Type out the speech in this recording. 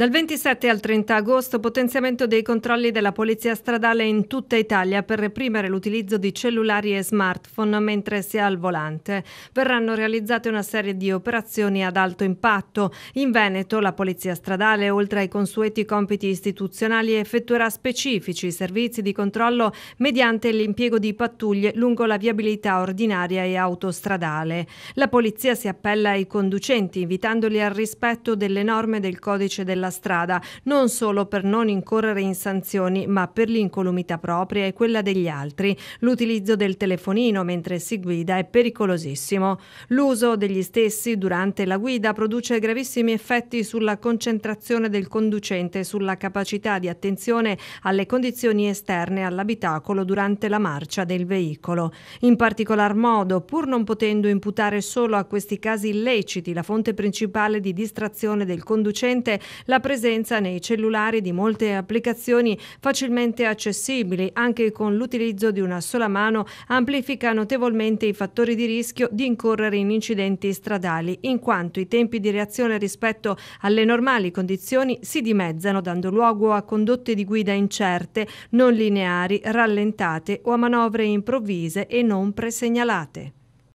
Dal 27 al 30 agosto potenziamento dei controlli della Polizia Stradale in tutta Italia per reprimere l'utilizzo di cellulari e smartphone mentre si è al volante. Verranno realizzate una serie di operazioni ad alto impatto. In Veneto la Polizia Stradale, oltre ai consueti compiti istituzionali, effettuerà specifici servizi di controllo mediante l'impiego di pattuglie lungo la viabilità ordinaria e autostradale. La Polizia si appella ai conducenti invitandoli al rispetto delle norme del codice della sulla strada, non solo per non incorrere in sanzioni, ma per l'incolumità propria e quella degli altri. L'utilizzo del telefonino mentre si guida è pericolosissimo. L'uso degli stessi durante la guida produce gravissimi effetti sulla concentrazione del conducente, sulla capacità di attenzione alle condizioni esterne all'abitacolo durante la marcia del veicolo. In particolar modo, pur non potendo imputare solo a questi casi illeciti la fonte principale di distrazione del conducente, la la presenza nei cellulari di molte applicazioni facilmente accessibili, anche con l'utilizzo di una sola mano, amplifica notevolmente i fattori di rischio di incorrere in incidenti stradali, in quanto i tempi di reazione rispetto alle normali condizioni si dimezzano, dando luogo a condotte di guida incerte, non lineari, rallentate o a manovre improvvise e non presegnalate.